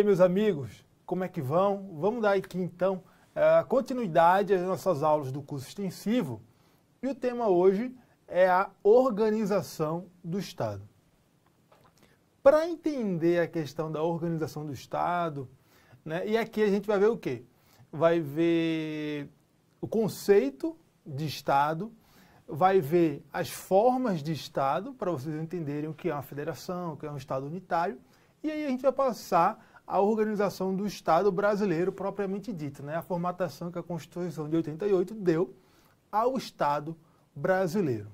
aí, meus amigos? Como é que vão? Vamos dar aqui então a continuidade às nossas aulas do curso extensivo. E o tema hoje é a organização do Estado. Para entender a questão da organização do Estado, né, e aqui a gente vai ver o quê? Vai ver o conceito de Estado, vai ver as formas de Estado, para vocês entenderem o que é uma federação, o que é um Estado unitário, e aí a gente vai passar a organização do Estado brasileiro propriamente dita, né? a formatação que a Constituição de 88 deu ao Estado brasileiro.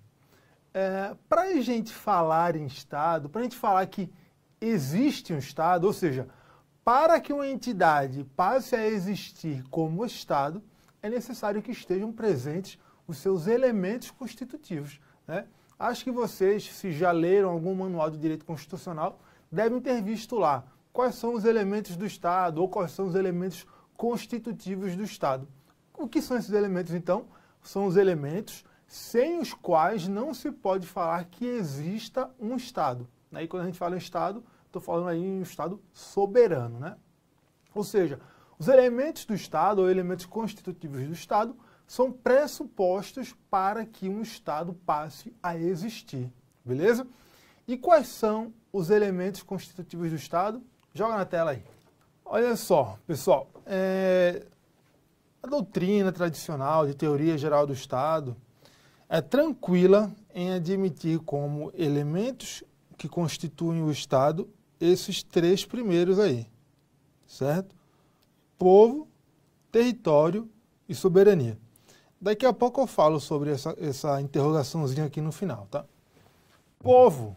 É, para a gente falar em Estado, para a gente falar que existe um Estado, ou seja, para que uma entidade passe a existir como Estado, é necessário que estejam presentes os seus elementos constitutivos. Né? Acho que vocês, se já leram algum manual de direito constitucional, devem ter visto lá quais são os elementos do Estado ou quais são os elementos constitutivos do Estado. O que são esses elementos, então? São os elementos sem os quais não se pode falar que exista um Estado. Aí, quando a gente fala em Estado, estou falando aí em um Estado soberano, né? Ou seja, os elementos do Estado ou elementos constitutivos do Estado são pressupostos para que um Estado passe a existir, beleza? E quais são os elementos constitutivos do Estado? Joga na tela aí. Olha só, pessoal, é... a doutrina tradicional de teoria geral do Estado é tranquila em admitir como elementos que constituem o Estado esses três primeiros aí, certo? Povo, território e soberania. Daqui a pouco eu falo sobre essa, essa interrogaçãozinha aqui no final, tá? Povo,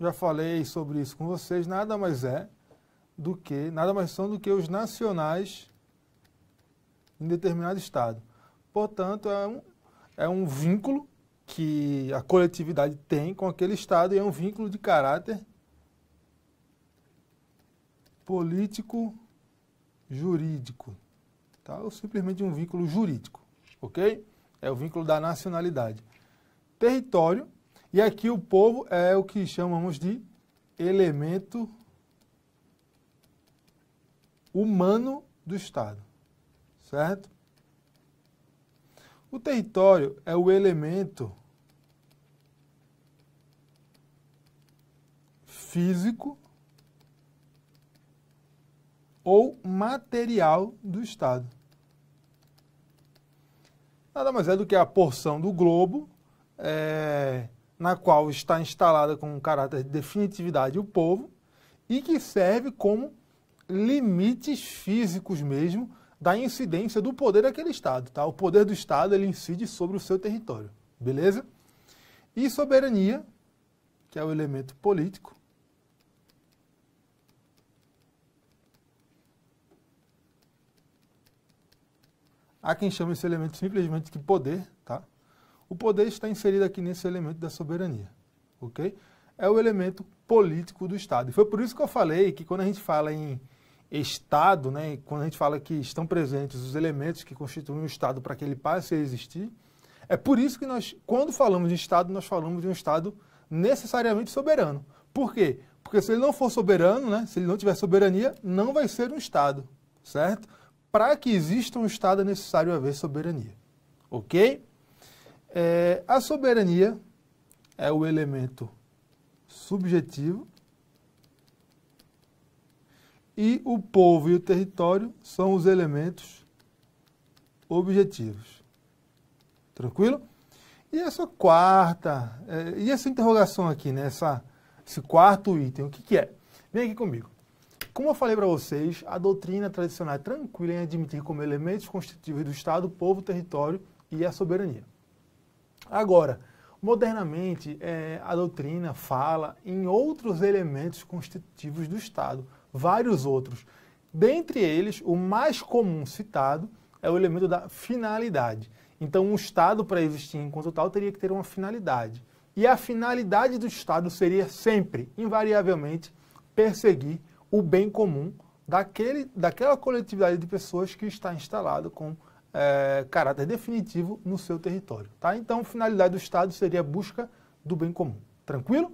já falei sobre isso com vocês, nada mais é do que, nada mais são do que os nacionais em determinado estado. Portanto, é um, é um vínculo que a coletividade tem com aquele estado e é um vínculo de caráter político jurídico, tá? Ou simplesmente um vínculo jurídico, OK? É o vínculo da nacionalidade. Território, e aqui o povo é o que chamamos de elemento humano do Estado. Certo? O território é o elemento físico ou material do Estado. Nada mais é do que a porção do globo é, na qual está instalada com caráter de definitividade o povo e que serve como limites físicos mesmo da incidência do poder daquele Estado. Tá? O poder do Estado ele incide sobre o seu território, beleza? E soberania, que é o elemento político. Há quem chame esse elemento simplesmente de poder, tá? O poder está inserido aqui nesse elemento da soberania, ok? É o elemento político do Estado. E foi por isso que eu falei que quando a gente fala em Estado, né, quando a gente fala que estão presentes os elementos que constituem o Estado para que ele passe a existir, é por isso que nós, quando falamos de Estado, nós falamos de um Estado necessariamente soberano. Por quê? Porque se ele não for soberano, né, se ele não tiver soberania, não vai ser um Estado, certo? Para que exista um Estado é necessário haver soberania, ok? É, a soberania é o elemento subjetivo e o povo e o território são os elementos objetivos. Tranquilo? E essa quarta, é, e essa interrogação aqui, né? Essa, esse quarto item, o que, que é? Vem aqui comigo. Como eu falei para vocês, a doutrina tradicional é tranquila em admitir como elementos constitutivos do Estado, o povo, o território e a soberania. Agora, modernamente, é, a doutrina fala em outros elementos constitutivos do Estado, vários outros. Dentre eles, o mais comum citado é o elemento da finalidade. Então, um Estado, para existir enquanto tal, teria que ter uma finalidade. E a finalidade do Estado seria sempre, invariavelmente, perseguir o bem comum daquele, daquela coletividade de pessoas que está instalado com é, caráter definitivo no seu território. Tá? Então, finalidade do Estado seria a busca do bem comum. Tranquilo?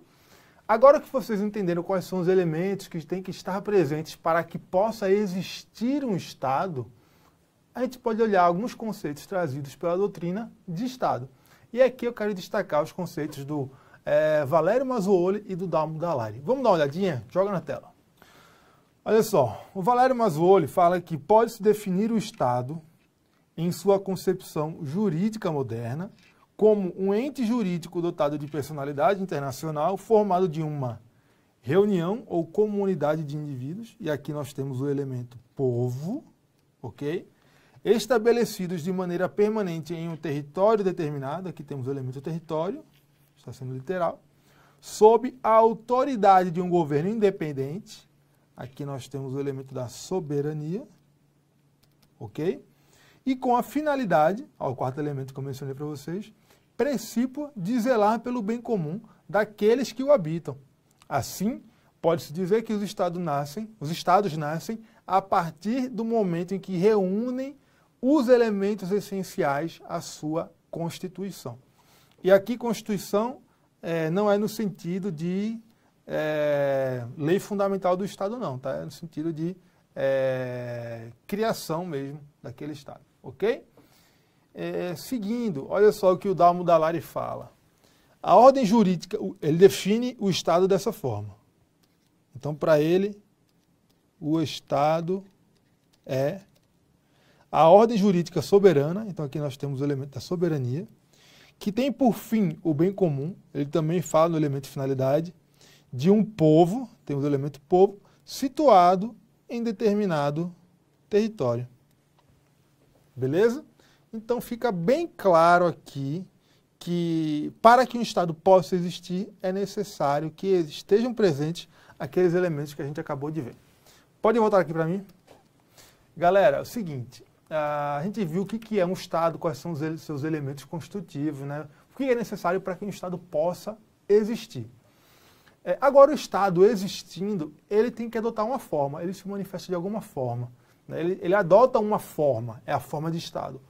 Agora que vocês entenderam quais são os elementos que têm que estar presentes para que possa existir um Estado, a gente pode olhar alguns conceitos trazidos pela doutrina de Estado. E aqui eu quero destacar os conceitos do é, Valério Mazzuoli e do Dalmo Galari. Vamos dar uma olhadinha? Joga na tela. Olha só, o Valério Mazzuoli fala que pode-se definir o Estado em sua concepção jurídica moderna como um ente jurídico dotado de personalidade internacional, formado de uma reunião ou comunidade de indivíduos, e aqui nós temos o elemento povo, ok? Estabelecidos de maneira permanente em um território determinado, aqui temos o elemento território, está sendo literal, sob a autoridade de um governo independente, aqui nós temos o elemento da soberania, ok? E com a finalidade, ó, o quarto elemento que eu mencionei para vocês, princípio de zelar pelo bem comum daqueles que o habitam. Assim, pode-se dizer que os estados nascem, os estados nascem a partir do momento em que reúnem os elementos essenciais à sua constituição. E aqui constituição é, não é no sentido de é, lei fundamental do Estado, não, tá? É no sentido de é, criação mesmo daquele Estado, ok? é, seguindo. Olha só o que o Dalmo Dalari fala. A ordem jurídica, ele define o Estado dessa forma. Então, para ele, o Estado é a ordem jurídica soberana, então aqui nós temos o elemento da soberania, que tem por fim o bem comum, ele também fala no elemento finalidade, de um povo, temos o elemento povo, situado em determinado território. Beleza? Então fica bem claro aqui que para que um Estado possa existir é necessário que estejam presentes aqueles elementos que a gente acabou de ver. Pode voltar aqui para mim? Galera, é o seguinte, a gente viu o que é um Estado, quais são os seus elementos constitutivos, né? o que é necessário para que um Estado possa existir. É, agora, o Estado existindo, ele tem que adotar uma forma, ele se manifesta de alguma forma. Né? Ele, ele adota uma forma, é a forma de Estado.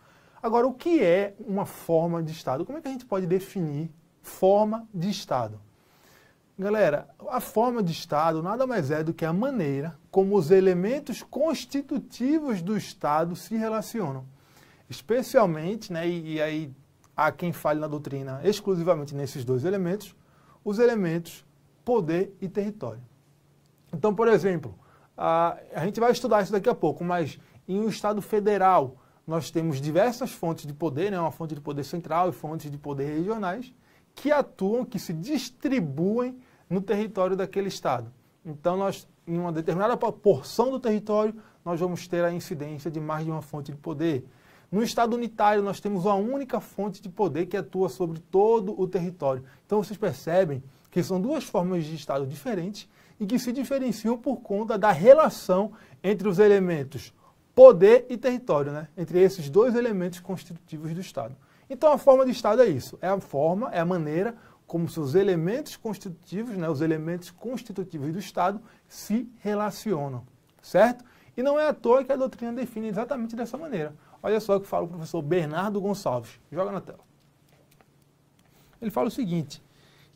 Agora, o que é uma forma de Estado? Como é que a gente pode definir forma de Estado? Galera, a forma de Estado nada mais é do que a maneira como os elementos constitutivos do Estado se relacionam. Especialmente, né, e, e aí há quem fale na doutrina exclusivamente nesses dois elementos, os elementos poder e território. Então, por exemplo, a, a gente vai estudar isso daqui a pouco, mas em um Estado federal, nós temos diversas fontes de poder, né? uma fonte de poder central e fontes de poder regionais, que atuam, que se distribuem no território daquele Estado. Então, nós, em uma determinada porção do território, nós vamos ter a incidência de mais de uma fonte de poder. No Estado unitário, nós temos uma única fonte de poder que atua sobre todo o território. Então, vocês percebem que são duas formas de Estado diferentes e que se diferenciam por conta da relação entre os elementos poder e território, né? entre esses dois elementos constitutivos do Estado. Então a forma de Estado é isso, é a forma, é a maneira como seus elementos constitutivos, né, os elementos constitutivos do Estado se relacionam, certo? E não é à toa que a doutrina define exatamente dessa maneira. Olha só o que fala o professor Bernardo Gonçalves, joga na tela. Ele fala o seguinte,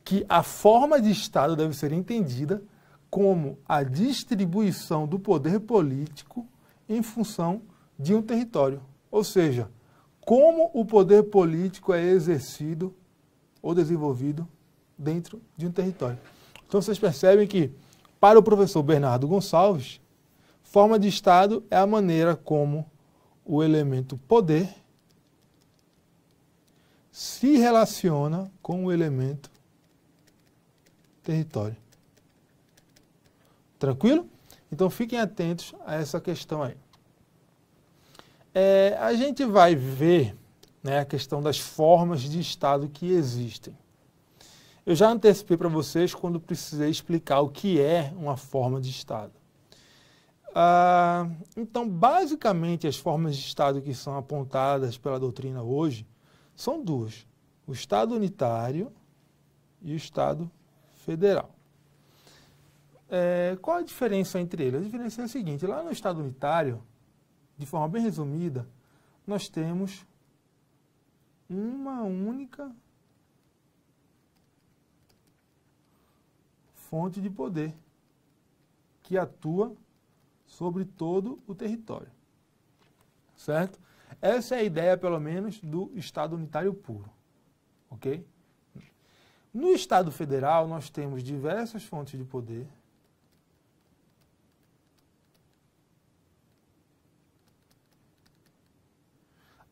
que a forma de Estado deve ser entendida como a distribuição do poder político em função de um território. Ou seja, como o poder político é exercido ou desenvolvido dentro de um território. Então vocês percebem que, para o professor Bernardo Gonçalves, forma de Estado é a maneira como o elemento poder se relaciona com o elemento território. Tranquilo? Então fiquem atentos a essa questão aí. É, a gente vai ver né, a questão das formas de Estado que existem. Eu já antecipei para vocês quando precisei explicar o que é uma forma de Estado. Ah, então, basicamente, as formas de Estado que são apontadas pela doutrina hoje são duas: o Estado unitário e o Estado federal. É, qual a diferença entre eles? A diferença é a seguinte: lá no Estado unitário, de forma bem resumida, nós temos uma única fonte de poder que atua sobre todo o território. Certo? Essa é a ideia, pelo menos, do Estado unitário puro. Ok? No Estado federal, nós temos diversas fontes de poder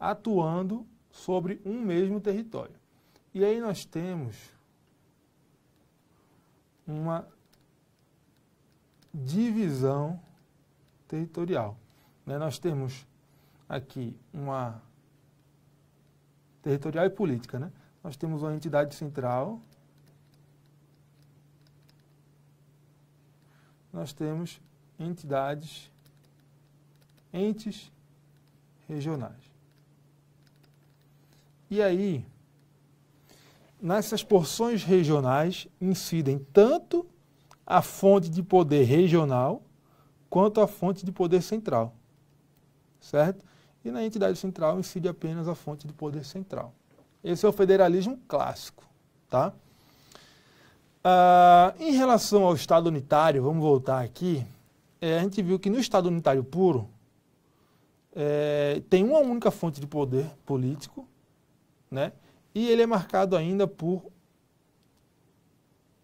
atuando sobre um mesmo território. E aí nós temos uma divisão territorial. Né? Nós temos aqui uma territorial e política. Né? Nós temos uma entidade central, nós temos entidades, entes regionais. E aí, nessas porções regionais incidem tanto a fonte de poder regional quanto a fonte de poder central. Certo? E na entidade central incide apenas a fonte de poder central. Esse é o federalismo clássico. Tá? Ah, em relação ao Estado unitário, vamos voltar aqui, é, a gente viu que no Estado unitário puro é, tem uma única fonte de poder político né? E ele é marcado ainda por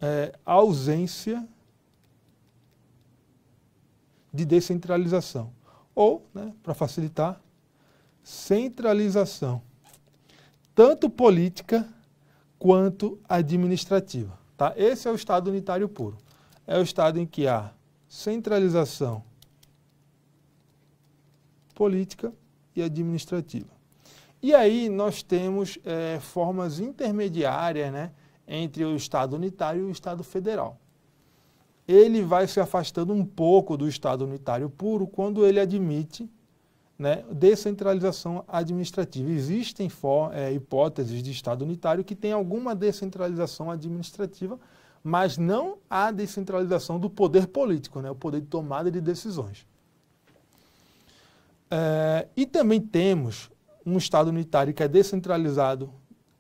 é, ausência de descentralização. Ou, né, para facilitar, centralização, tanto política quanto administrativa. Tá? Esse é o Estado unitário puro. É o Estado em que há centralização política e administrativa. E aí nós temos é, formas intermediárias né, entre o Estado unitário e o Estado federal. Ele vai se afastando um pouco do Estado unitário puro quando ele admite né, descentralização administrativa. Existem for, é, eh, hipóteses de Estado unitário que tem alguma descentralização administrativa, mas não a descentralização do poder político, né, o poder de tomada de decisões. É, e também temos um Estado unitário que é descentralizado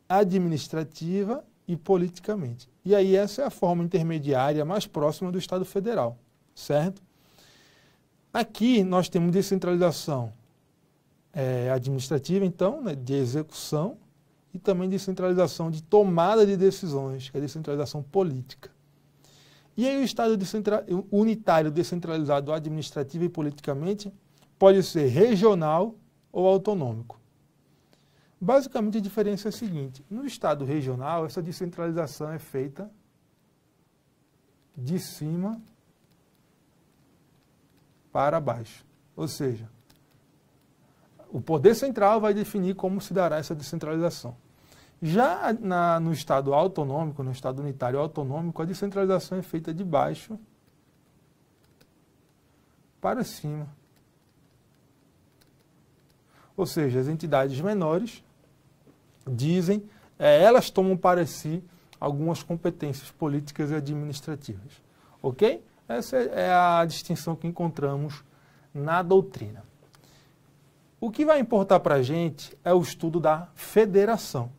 administrativa e politicamente. E aí essa é a forma intermediária mais próxima do Estado federal, certo? Aqui nós temos descentralização é, administrativa, então, né, de execução, e também descentralização de tomada de decisões, que é descentralização política. E aí o Estado unitário descentralizado administrativa e politicamente pode ser regional ou autonômico. Basicamente, a diferença é a seguinte: no estado regional, essa descentralização é feita de cima para baixo. Ou seja, o poder central vai definir como se dará essa descentralização. Já na, no Estado autonômico, no Estado unitário autonômico, a descentralização é feita de baixo para cima. Ou seja, as entidades menores dizem, é, elas tomam para si algumas competências políticas e administrativas. Ok? Essa é, é a distinção que encontramos na doutrina. O que vai importar para a gente é o estudo da federação.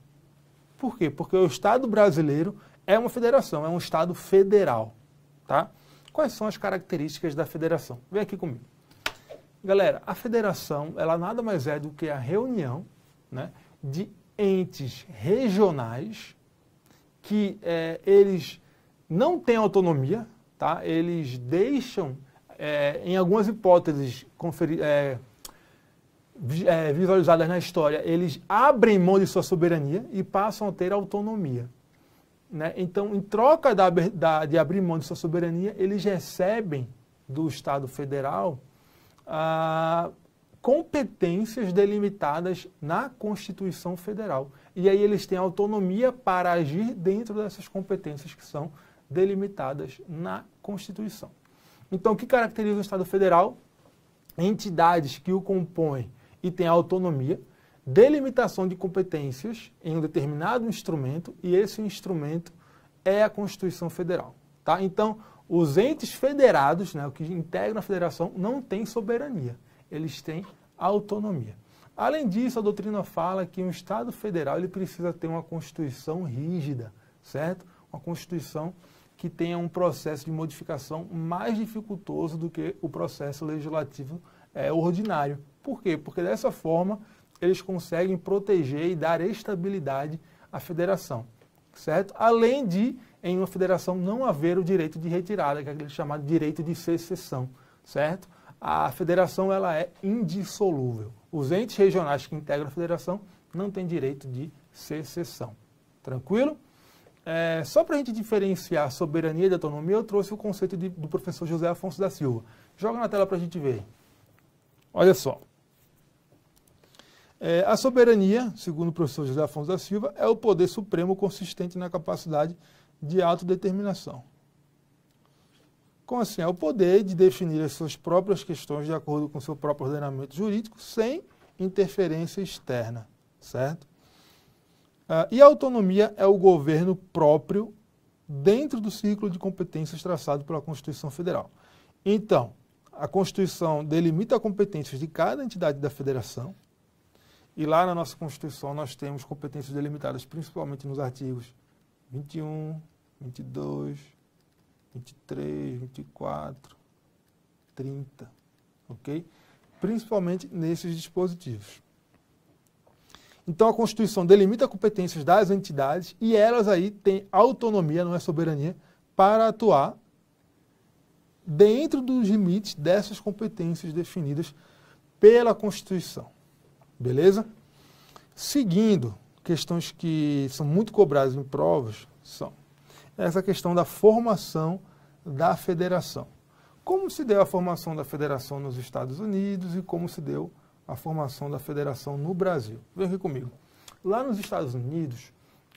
Por quê? Porque o Estado brasileiro é uma federação, é um Estado federal. Tá? Quais são as características da federação? Vem aqui comigo. Galera, a federação, ela nada mais é do que a reunião né, de entes regionais que é, eles não têm autonomia, tá? eles deixam, é, em algumas hipóteses conferi, é, é, visualizadas na história, eles abrem mão de sua soberania e passam a ter autonomia. Né? Então, em troca da, da, de abrir mão de sua soberania, eles recebem do Estado federal a, ah, competências delimitadas na Constituição Federal. E aí eles têm autonomia para agir dentro dessas competências que são delimitadas na Constituição. Então, o que caracteriza o Estado Federal? Entidades que o compõem e têm autonomia, delimitação de competências em um determinado instrumento, e esse instrumento é a Constituição Federal. Tá? Então, os entes federados, né, o que integram a federação, não têm soberania eles têm autonomia. Além disso, a doutrina fala que um Estado federal ele precisa ter uma Constituição rígida, certo? Uma Constituição que tenha um processo de modificação mais dificultoso do que o processo legislativo é, ordinário. Por quê? Porque dessa forma eles conseguem proteger e dar estabilidade à federação, certo? Além de, em uma federação, não haver o direito de retirada, que é aquele chamado direito de secessão, certo? a federação ela é indissolúvel. Os entes regionais que integram a federação não têm direito de secessão. Tranquilo? É, só para a gente diferenciar soberania e autonomia, eu trouxe o conceito de, do professor José Afonso da Silva. Joga na tela para a gente ver. Olha só. É, a soberania, segundo o professor José Afonso da Silva, é o poder supremo consistente na capacidade de autodeterminação com assim, o poder de definir as suas próprias questões de acordo com o seu próprio ordenamento jurídico, sem interferência externa, certo? Ah, e a autonomia é o governo próprio dentro do ciclo de competências traçado pela Constituição Federal. Então, a Constituição delimita competências de cada entidade da federação, e lá na nossa Constituição nós temos competências delimitadas principalmente nos artigos 21, 22, 23, 24, 30, ok? Principalmente nesses dispositivos. Então a Constituição delimita competências das entidades e elas aí têm autonomia, não é soberania, para atuar dentro dos limites dessas competências definidas pela Constituição. Beleza? Seguindo, questões que são muito cobradas em provas são essa questão da formação da federação. Como se deu a formação da federação nos Estados Unidos e como se deu a formação da federação no Brasil? Vem aqui comigo. Lá nos Estados Unidos,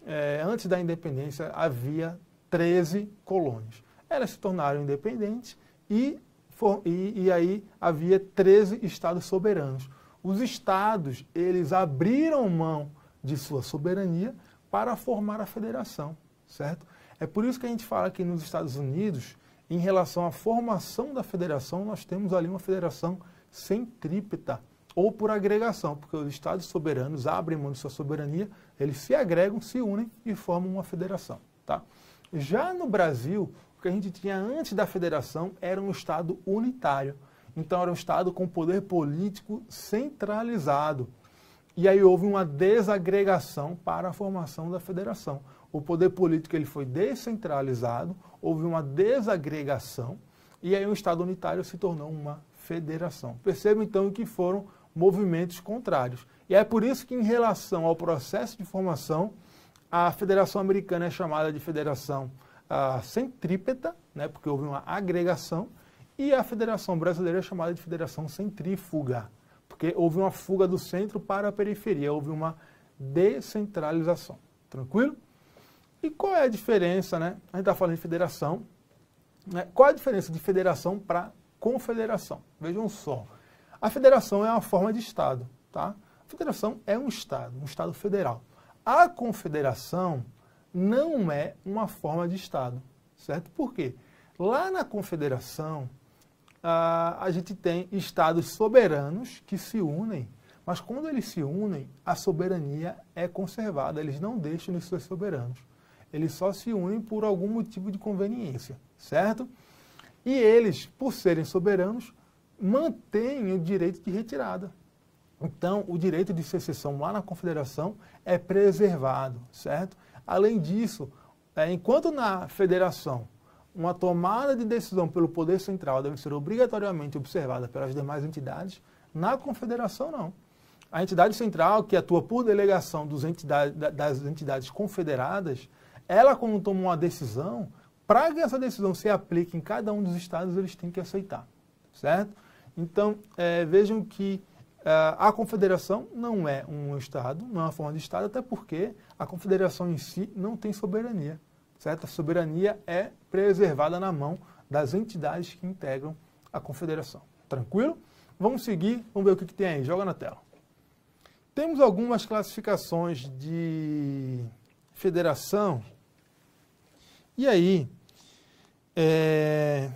é, antes da independência, havia 13 colônias. Elas se tornaram independentes e, for, e, e aí havia 13 estados soberanos. Os estados, eles abriram mão de sua soberania para formar a federação, certo? É por isso que a gente fala que nos Estados Unidos, em relação à formação da federação, nós temos ali uma federação centrípeta ou por agregação, porque os estados soberanos abrem mão de sua soberania, eles se agregam, se unem e formam uma federação, tá? Já no Brasil, o que a gente tinha antes da federação era um estado unitário. Então era um estado com poder político centralizado. E aí houve uma desagregação para a formação da federação o poder político ele foi descentralizado, houve uma desagregação e aí o Estado unitário se tornou uma federação. Percebam então que foram movimentos contrários. E é por isso que em relação ao processo de formação, a Federação Americana é chamada de Federação ah, Centrípeta, né, porque houve uma agregação, e a Federação Brasileira é chamada de Federação Centrífuga, porque houve uma fuga do centro para a periferia, houve uma descentralização. Tranquilo? E qual é a diferença, né? A gente está falando de federação. Né? Qual é a diferença de federação para confederação? Vejam só. A federação é uma forma de Estado, tá? A federação é um Estado, um Estado federal. A confederação não é uma forma de Estado, certo? Por quê? Lá na confederação, a, a gente tem Estados soberanos que se unem, mas quando eles se unem, a soberania é conservada, eles não deixam de ser soberanos eles só se unem por algum motivo de conveniência, certo? E eles, por serem soberanos, mantêm o direito de retirada. Então, o direito de secessão lá na confederação é preservado, certo? Além disso, é, enquanto na federação uma tomada de decisão pelo poder central deve ser obrigatoriamente observada pelas demais entidades, na confederação não. A entidade central, que atua por delegação entidade, das entidades confederadas, ela, quando toma uma decisão, para que essa decisão se aplique em cada um dos estados, eles têm que aceitar, certo? Então, é, vejam que é, a confederação não é um Estado, não é uma forma de Estado, até porque a confederação em si não tem soberania, certo? A soberania é preservada na mão das entidades que integram a confederação. Tranquilo? Vamos seguir, vamos ver o que, que tem aí. Joga na tela. Temos algumas classificações de federação e aí, é,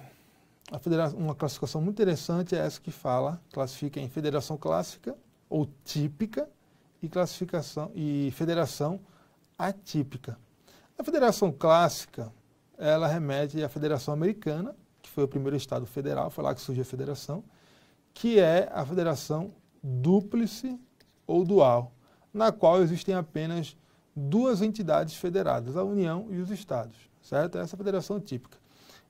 uma classificação muito interessante é essa que fala, classifica em federação clássica ou típica e classificação e federação atípica. A federação clássica, ela remete à federação americana, que foi o primeiro estado federal, foi lá que surgiu a federação, que é a federação dúplice ou dual, na qual existem apenas duas entidades federadas, a União e os estados certo? É essa é a federação típica.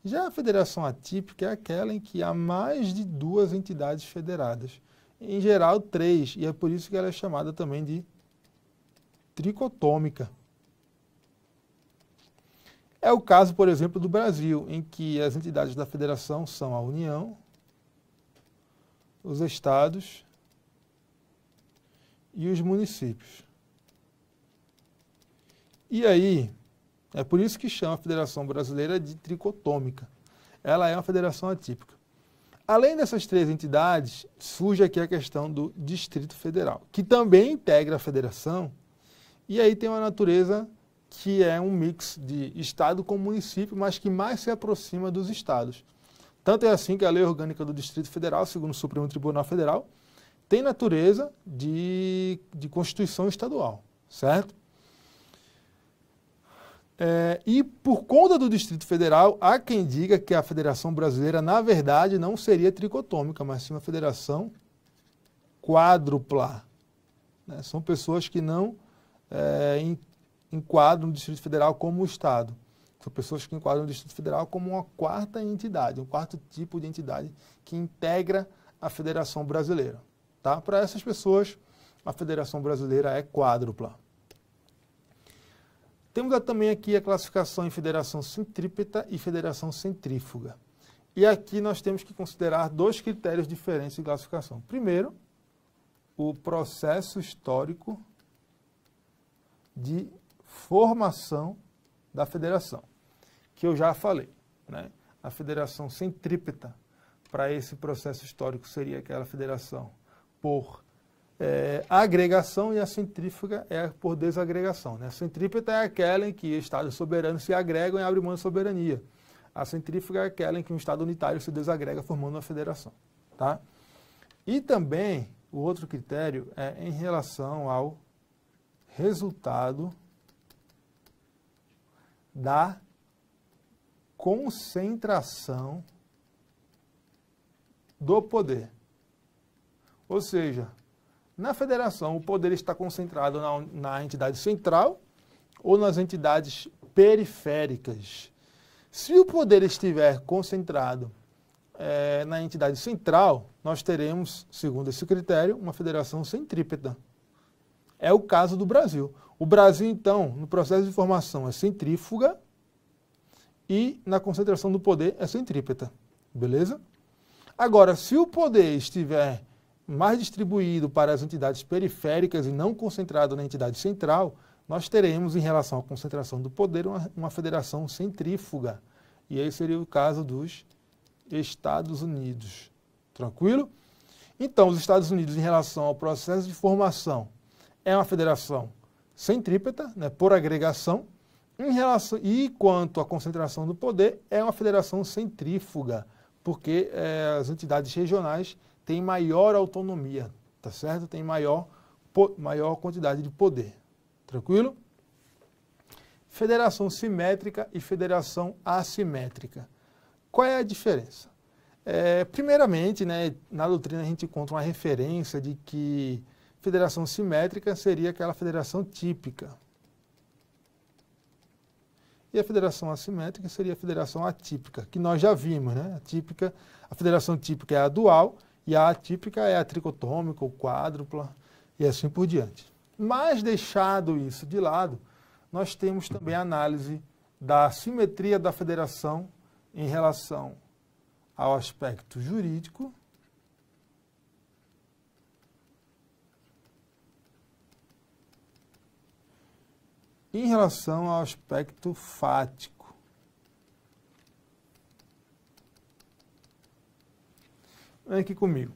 Já a federação atípica é aquela em que há mais de duas entidades federadas, em geral três, e é por isso que ela é chamada também de tricotômica. É o caso, por exemplo, do Brasil, em que as entidades da federação são a União, os estados e os municípios. E aí, é por isso que chama a Federação Brasileira de tricotômica. Ela é uma federação atípica. Além dessas três entidades, surge aqui a questão do Distrito Federal, que também integra a federação, e aí tem uma natureza que é um mix de estado com município, mas que mais se aproxima dos estados. Tanto é assim que a lei orgânica do Distrito Federal, segundo o Supremo Tribunal Federal, tem natureza de, de Constituição Estadual, certo? É, e por conta do Distrito Federal, há quem diga que a Federação Brasileira, na verdade, não seria tricotômica, mas sim uma federação quádrupla. Né? São pessoas que não é, enquadram o Distrito Federal como o Estado. São pessoas que enquadram o Distrito Federal como uma quarta entidade, um quarto tipo de entidade que integra a Federação Brasileira. Tá? Para essas pessoas, a Federação Brasileira é quádrupla. Temos também aqui a classificação em federação centrípeta e federação centrífuga. E aqui nós temos que considerar dois critérios diferentes de classificação. Primeiro, o processo histórico de formação da federação, que eu já falei. Né? A federação centrípeta, para esse processo histórico, seria aquela federação por é, a agregação e a centrífuga é por desagregação. Né? A centrípeta é aquela em que Estados soberanos se agregam e abrem mão de soberania. A centrífuga é aquela em que um Estado unitário se desagrega formando uma federação. Tá? E também o outro critério é em relação ao resultado da concentração do poder. Ou seja, na federação, o poder está concentrado na, na entidade central ou nas entidades periféricas. Se o poder estiver concentrado é, na entidade central, nós teremos, segundo esse critério, uma federação centrípeta. É o caso do Brasil. O Brasil, então, no processo de formação é centrífuga e na concentração do poder é centrípeta. Beleza? Agora, se o poder estiver mais distribuído para as entidades periféricas e não concentrado na entidade central, nós teremos, em relação à concentração do poder, uma, uma federação centrífuga. E aí seria o caso dos Estados Unidos. Tranquilo? Então, os Estados Unidos, em relação ao processo de formação, é uma federação centrípeta, né, por agregação, em relação, e quanto à concentração do poder, é uma federação centrífuga, porque é, as entidades regionais tem maior autonomia, tá certo? Tem maior, maior quantidade de poder. Tranquilo? Federação simétrica e federação assimétrica. Qual é a diferença? É, primeiramente, né, na doutrina a gente encontra uma referência de que federação simétrica seria aquela federação típica. E a federação assimétrica seria a federação atípica, que nós já vimos, né? A, típica, a federação típica é a dual e a atípica é a tricotômica ou quádrupla e assim por diante. Mas deixado isso de lado, nós temos também a análise da simetria da federação em relação ao aspecto jurídico em relação ao aspecto fático. aqui comigo.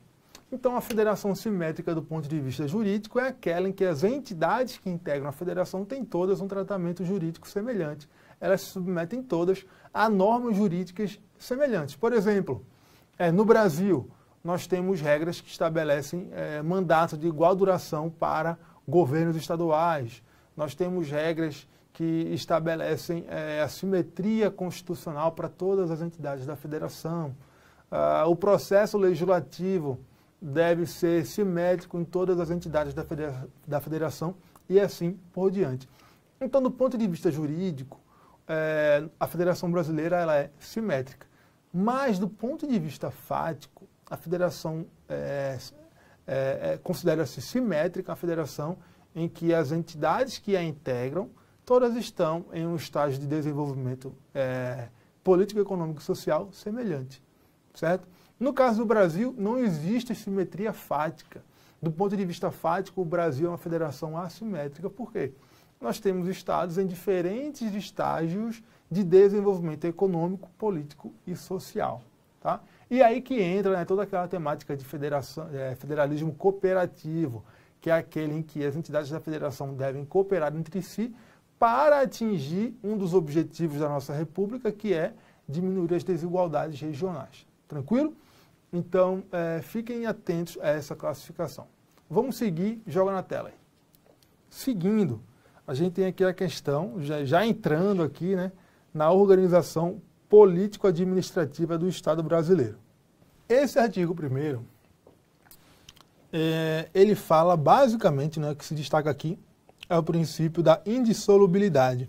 Então, a federação simétrica, do ponto de vista jurídico, é aquela em que as entidades que integram a federação têm todas um tratamento jurídico semelhante. Elas se submetem todas a normas jurídicas semelhantes. Por exemplo, é, no Brasil, nós temos regras que estabelecem é, mandatos de igual duração para governos estaduais. Nós temos regras que estabelecem é, a simetria constitucional para todas as entidades da federação. Ah, o processo legislativo deve ser simétrico em todas as entidades da, federa da federação e assim por diante. Então, do ponto de vista jurídico, é, a Federação Brasileira ela é simétrica. Mas, do ponto de vista fático, a Federação é, é, considera-se simétrica a Federação em que as entidades que a integram todas estão em um estágio de desenvolvimento político, econômico e social semelhante certo? No caso do Brasil, não existe simetria fática. Do ponto de vista fático, o Brasil é uma federação assimétrica. Por quê? Nós temos estados em diferentes estágios de desenvolvimento econômico, político e social. Tá? E aí que entra né, toda aquela temática de federação, é, federalismo cooperativo, que é aquele em que as entidades da federação devem cooperar entre si para atingir um dos objetivos da nossa república, que é diminuir as desigualdades regionais. Tranquilo? Então, é, fiquem atentos a essa classificação. Vamos seguir, joga na tela. Aí. Seguindo, a gente tem aqui a questão, já, já entrando aqui, né, na organização político-administrativa do Estado brasileiro. Esse artigo primeiro, é, ele fala basicamente, né, que se destaca aqui, é o princípio da indissolubilidade.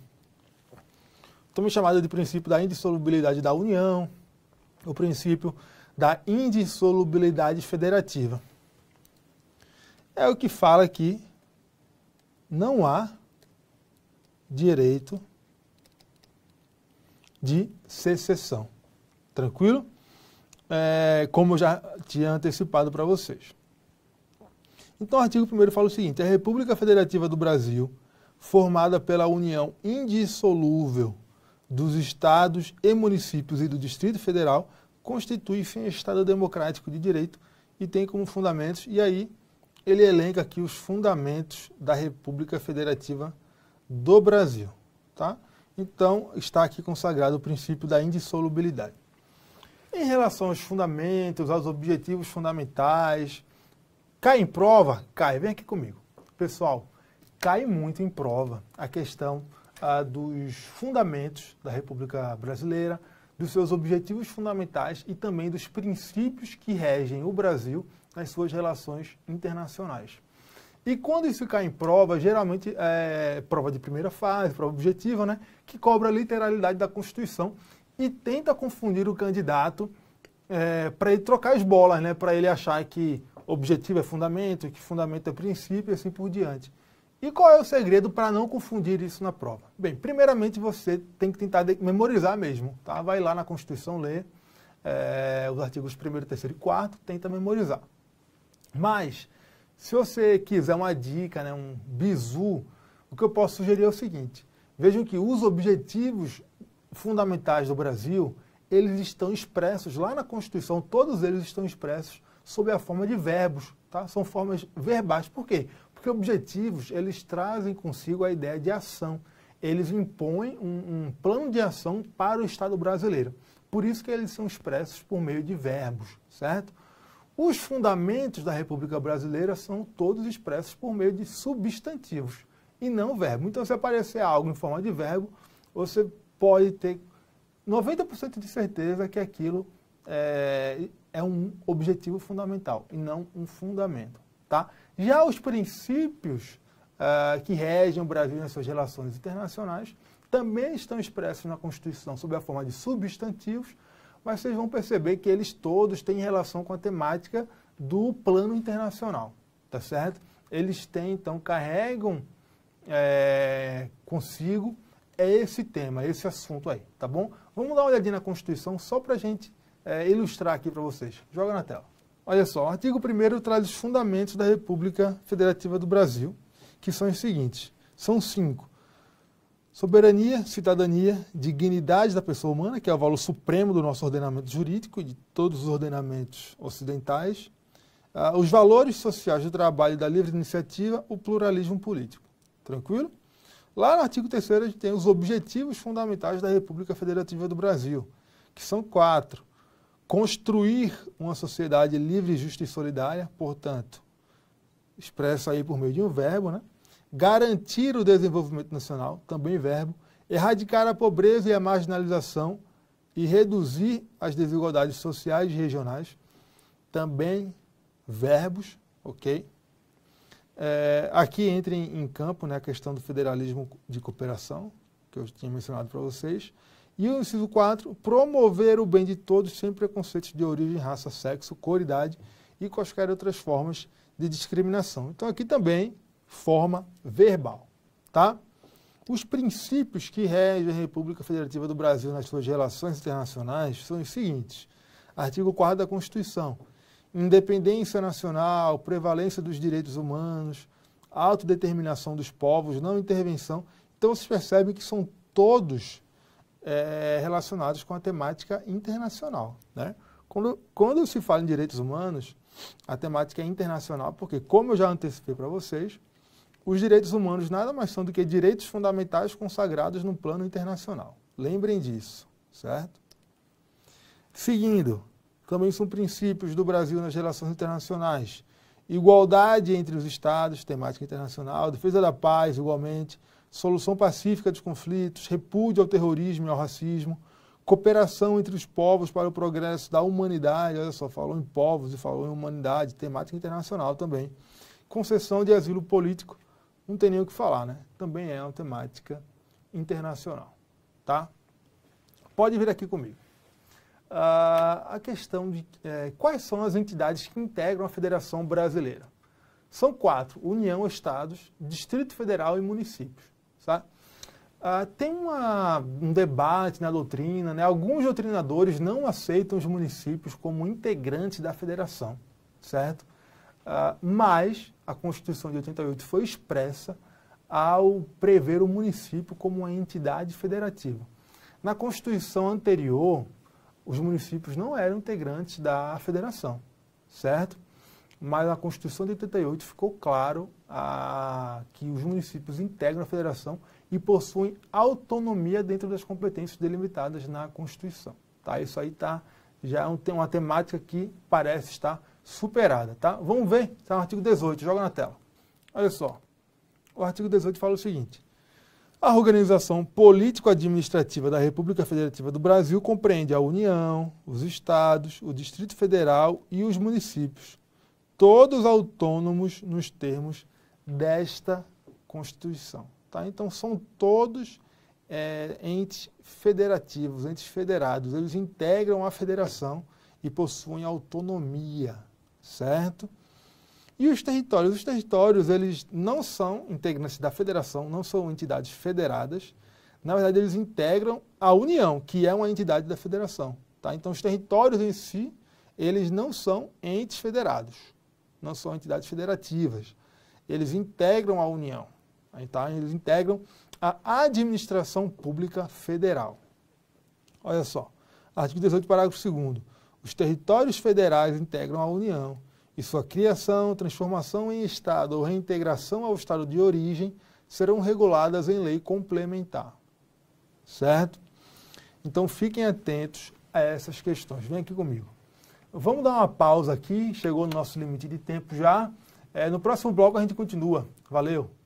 Também chamado de princípio da indissolubilidade da União, o princípio da indissolubilidade federativa. É o que fala que não há direito de secessão. Tranquilo? É, como eu já tinha antecipado para vocês. Então, o artigo 1 fala o seguinte: a República Federativa do Brasil, formada pela união indissolúvel dos estados e municípios e do Distrito Federal constitui-se em Estado democrático de direito e tem como fundamentos, e aí ele elenca aqui os fundamentos da República Federativa do Brasil. Tá? Então, está aqui consagrado o princípio da indissolubilidade. Em relação aos fundamentos, aos objetivos fundamentais, cai em prova? Cai, vem aqui comigo. Pessoal, cai muito em prova a questão ah, dos fundamentos da República Brasileira, dos seus objetivos fundamentais e também dos princípios que regem o Brasil nas suas relações internacionais. E quando isso cai em prova, geralmente é prova de primeira fase, prova objetiva, né, que cobra a literalidade da Constituição e tenta confundir o candidato é, para ele trocar as bolas, né, para ele achar que objetivo é fundamento, que fundamento é princípio e assim por diante. E qual é o segredo para não confundir isso na prova? Bem, primeiramente você tem que tentar memorizar mesmo, tá? Vai lá na Constituição ler é, os artigos 1 3 e 4 tenta memorizar. Mas, se você quiser uma dica, né, um bizu, o que eu posso sugerir é o seguinte, vejam que os objetivos fundamentais do Brasil, eles estão expressos lá na Constituição, todos eles estão expressos sob a forma de verbos, tá? São formas verbais. Por quê? Porque objetivos, eles trazem consigo a ideia de ação. Eles impõem um, um plano de ação para o Estado brasileiro. Por isso que eles são expressos por meio de verbos, certo? Os fundamentos da República Brasileira são todos expressos por meio de substantivos e não verbo. Então, se aparecer algo em forma de verbo, você pode ter 90% de certeza que aquilo é, é, um objetivo fundamental e não um fundamento, tá? Já os princípios uh, que regem o Brasil nas suas relações internacionais também estão expressos na Constituição sob a forma de substantivos, mas vocês vão perceber que eles todos têm relação com a temática do plano internacional, tá certo? Eles têm, então, carregam é, consigo esse tema, esse assunto aí, tá bom? Vamos dar uma olhadinha na Constituição só para a gente é, ilustrar aqui para vocês. Joga na tela. Olha só, o artigo 1 traz os fundamentos da República Federativa do Brasil, que são os seguintes: são cinco. Soberania, cidadania, dignidade da pessoa humana, que é o valor supremo do nosso ordenamento jurídico e de todos os ordenamentos ocidentais, ah, os valores sociais do trabalho e da livre iniciativa, o pluralismo político. Tranquilo? Lá no artigo 3 a gente tem os objetivos fundamentais da República Federativa do Brasil, que são quatro construir uma sociedade livre, justa e solidária, portanto, expresso aí por meio de um verbo, né? garantir o desenvolvimento nacional, também verbo, erradicar a pobreza e a marginalização e reduzir as desigualdades sociais e regionais, também verbos, ok? É, aqui entra em, em campo né, a questão do federalismo de cooperação, que eu tinha mencionado para vocês, e o inciso 4, promover o bem de todos sem preconceitos de origem, raça, sexo, cor, idade e quaisquer outras formas de discriminação. Então aqui também forma verbal, tá? Os princípios que regem a República Federativa do Brasil nas suas relações internacionais são os seguintes. Artigo 4 da Constituição. Independência nacional, prevalência dos direitos humanos, autodeterminação dos povos, não intervenção. Então vocês percebem que são todos é, relacionados com a temática internacional. Né? Quando, quando se fala em direitos humanos, a temática é internacional, porque, como eu já antecipei para vocês, os direitos humanos nada mais são do que direitos fundamentais consagrados no plano internacional. Lembrem disso, certo? Seguindo, também são princípios do Brasil nas relações internacionais. Igualdade entre os Estados, temática internacional, defesa da paz, igualmente, solução pacífica de conflitos, repúdio ao terrorismo e ao racismo, cooperação entre os povos para o progresso da humanidade, olha só, falou em povos e falou em humanidade, temática internacional também. Concessão de asilo político, não tem nem o que falar, né? Também é uma temática internacional, tá? Pode vir aqui comigo. Ah, a questão de é, quais são as entidades que integram a Federação Brasileira. São quatro: União, Estados, Distrito Federal e municípios tá? Uh, tem uma, um debate na doutrina, né? alguns doutrinadores não aceitam os municípios como integrantes da federação, certo? Uh, mas a Constituição de 88 foi expressa ao prever o município como uma entidade federativa. Na Constituição anterior, os municípios não eram integrantes da federação, certo? Mas na Constituição de 88 ficou claro a, que os municípios integram a federação e possuem autonomia dentro das competências delimitadas na Constituição. Tá? Isso aí tá, já é um, uma temática que parece estar superada. Tá? Vamos ver, está no artigo 18, joga na tela. Olha só, o artigo 18 fala o seguinte. A organização político-administrativa da República Federativa do Brasil compreende a União, os Estados, o Distrito Federal e os municípios, todos autônomos nos termos desta Constituição. Tá? Então, são todos é, entes federativos, entes federados. Eles integram a federação e possuem autonomia, certo? E os territórios? Os territórios, eles não são integrantes da federação, não são entidades federadas. Na verdade, eles integram a União, que é uma entidade da federação. Tá? Então, os territórios em si, eles não são entes federados, não são entidades federativas eles integram a União, tá? eles integram a Administração Pública Federal. Olha só, artigo 18, parágrafo 2 Os territórios federais integram a União e sua criação, transformação em Estado ou reintegração ao Estado de origem serão reguladas em lei complementar. Certo? Então fiquem atentos a essas questões. Vem aqui comigo. Vamos dar uma pausa aqui, chegou no nosso limite de tempo já. É, no próximo bloco a gente continua. Valeu!